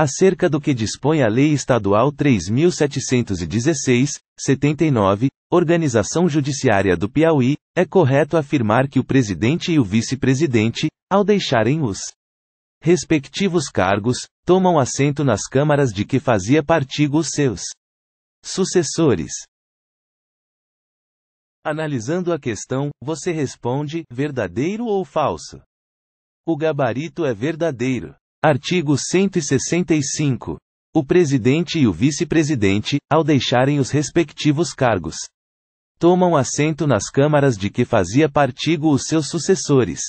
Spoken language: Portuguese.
acerca do que dispõe a Lei Estadual 3716, 79, Organização Judiciária do Piauí, é correto afirmar que o presidente e o vice-presidente, ao deixarem os respectivos cargos, tomam assento nas câmaras de que fazia partigo os seus sucessores. Analisando a questão, você responde: verdadeiro ou falso? O gabarito é verdadeiro. Artigo 165. O presidente e o vice-presidente, ao deixarem os respectivos cargos, tomam assento nas câmaras de que fazia partigo os seus sucessores.